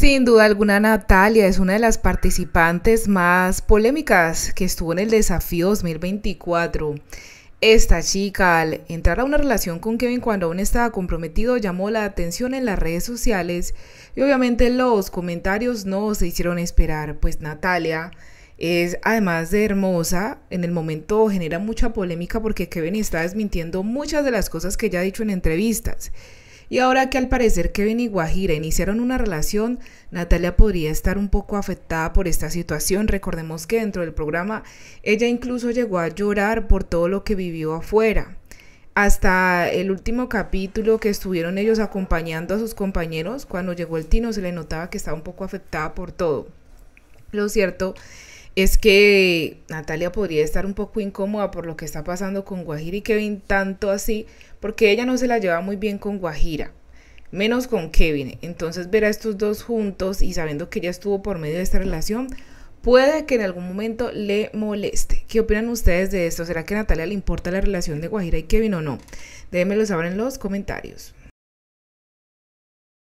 Sin duda alguna, Natalia es una de las participantes más polémicas que estuvo en el desafío 2024. Esta chica, al entrar a una relación con Kevin cuando aún estaba comprometido, llamó la atención en las redes sociales y obviamente los comentarios no se hicieron esperar, pues Natalia es además de hermosa, en el momento genera mucha polémica porque Kevin está desmintiendo muchas de las cosas que ya ha dicho en entrevistas. Y ahora que al parecer Kevin y Guajira iniciaron una relación, Natalia podría estar un poco afectada por esta situación. Recordemos que dentro del programa ella incluso llegó a llorar por todo lo que vivió afuera. Hasta el último capítulo que estuvieron ellos acompañando a sus compañeros, cuando llegó el Tino se le notaba que estaba un poco afectada por todo. Lo cierto es que Natalia podría estar un poco incómoda por lo que está pasando con Guajira y Kevin tanto así, porque ella no se la lleva muy bien con Guajira, menos con Kevin. Entonces ver a estos dos juntos y sabiendo que ella estuvo por medio de esta relación, puede que en algún momento le moleste. ¿Qué opinan ustedes de esto? ¿Será que a Natalia le importa la relación de Guajira y Kevin o no? Déjenmelo saber en los comentarios.